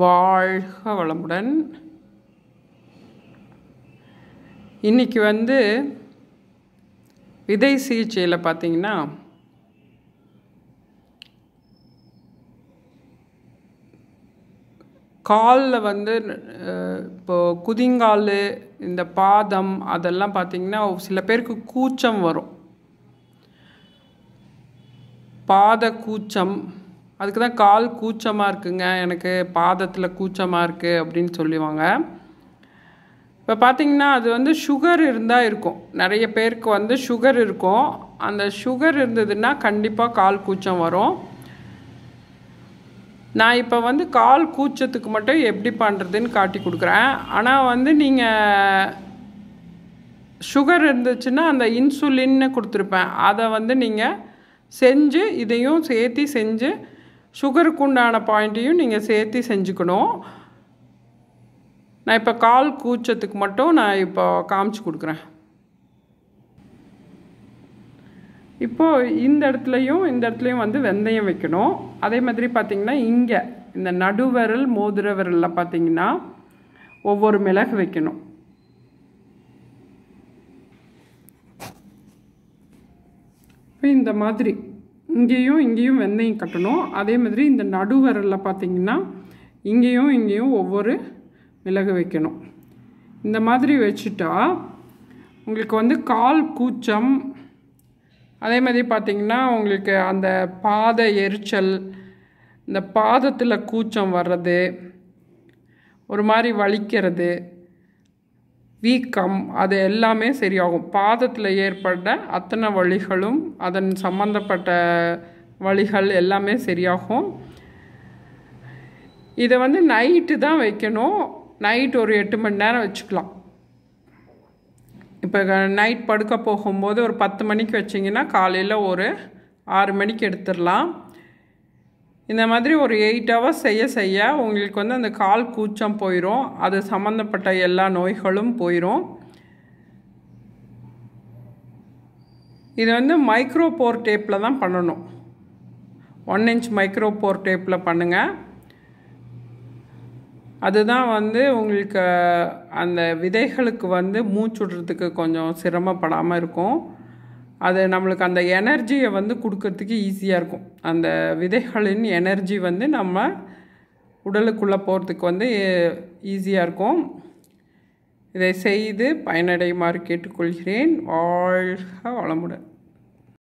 வாழ்க வளமுடன் இன்றைக்கி வந்து விதை சிகிச்சையில் பார்த்தீங்கன்னா காலில் வந்து இப்போது குதிங்கால் இந்த பாதம் அதெல்லாம் பார்த்திங்கன்னா சில பேருக்கு கூச்சம் வரும் பாத கூச்சம் அதுக்கு தான் கால் கூச்சமாக இருக்குங்க எனக்கு பாதத்தில் கூச்சமாக இருக்குது அப்படின்னு சொல்லுவாங்க இப்போ பார்த்திங்கன்னா அது வந்து சுகர் இருந்தால் இருக்கும் நிறைய பேருக்கு வந்து சுகர் இருக்கும் அந்த சுகர் இருந்ததுன்னா கண்டிப்பாக கால் கூச்சம் வரும் நான் இப்போ வந்து கால் கூச்சத்துக்கு மட்டும் எப்படி பண்ணுறதுன்னு காட்டி கொடுக்குறேன் ஆனால் வந்து நீங்கள் சுகர் இருந்துச்சுன்னா அந்த இன்சுலின்னு கொடுத்துருப்பேன் அதை வந்து நீங்கள் செஞ்சு இதையும் சேர்த்து செஞ்சு சுகருக்கு உண்டான பாயிண்ட்டையும் நீங்கள் சேர்த்து செஞ்சுக்கணும் நான் இப்போ கால் கூச்சத்துக்கு மட்டும் நான் இப்போ காமிச்சு கொடுக்குறேன் இப்போது இந்த இடத்துலையும் இந்த இடத்துலையும் வந்து வெந்தயம் வைக்கணும் அதே மாதிரி பார்த்திங்கன்னா இங்கே இந்த நடுவிரல் மோதிர விரலில் பார்த்திங்கன்னா ஒவ்வொரு மிளகு வைக்கணும் இந்த மாதிரி இங்கேயும் இங்கேயும் வெந்தயம் கட்டணும் அதே மாதிரி இந்த நடுவரில் பார்த்திங்கன்னா இங்கேயும் இங்கேயும் ஒவ்வொரு மிளகு வைக்கணும் இந்த மாதிரி வச்சுட்டா உங்களுக்கு வந்து கால் கூச்சம் அதே மாதிரி பார்த்திங்கன்னா உங்களுக்கு அந்த பாத எரிச்சல் இந்த பாதத்தில் கூச்சம் வர்றது ஒரு மாதிரி வலிக்கிறது வீக்கம் அது எல்லாமே சரியாகும் பாதத்தில் ஏற்பட்ட அத்தனை வழிகளும் அதன் சம்மந்தப்பட்ட வழிகள் எல்லாமே சரியாகும் இதை வந்து நைட்டு தான் வைக்கணும் நைட் ஒரு எட்டு மணி நேரம் வச்சுக்கலாம் இப்போ நைட் படுக்க போகும்போது ஒரு பத்து மணிக்கு வச்சிங்கன்னா காலையில் ஒரு ஆறு மணிக்கு எடுத்துடலாம் இந்த மாதிரி ஒரு எயிட் ஹவர்ஸ் செய்ய செய்ய உங்களுக்கு வந்து அந்த கால் கூச்சம் போயிடும் அது சம்மந்தப்பட்ட எல்லா நோய்களும் போயிடும் இது வந்து மைக்ரோ போர் டேப்பில் தான் பண்ணணும் ஒன் இன்ச் மைக்ரோ போர் டேப்பில் பண்ணுங்கள் அதுதான் வந்து உங்களுக்கு அந்த விதைகளுக்கு வந்து மூச்சுடுறதுக்கு கொஞ்சம் சிரமப்படாமல் இருக்கும் அது நம்மளுக்கு அந்த எனர்ஜியை வந்து கொடுக்கறதுக்கு ஈஸியாக இருக்கும் அந்த விதைகளின் எனர்ஜி வந்து நம்ம உடலுக்குள்ளே போகிறதுக்கு வந்து ஈஸியாக இருக்கும் இதை செய்து பயனடையுமாறு கேட்டுக்கொள்கிறேன் வாழ்க வளமுடன்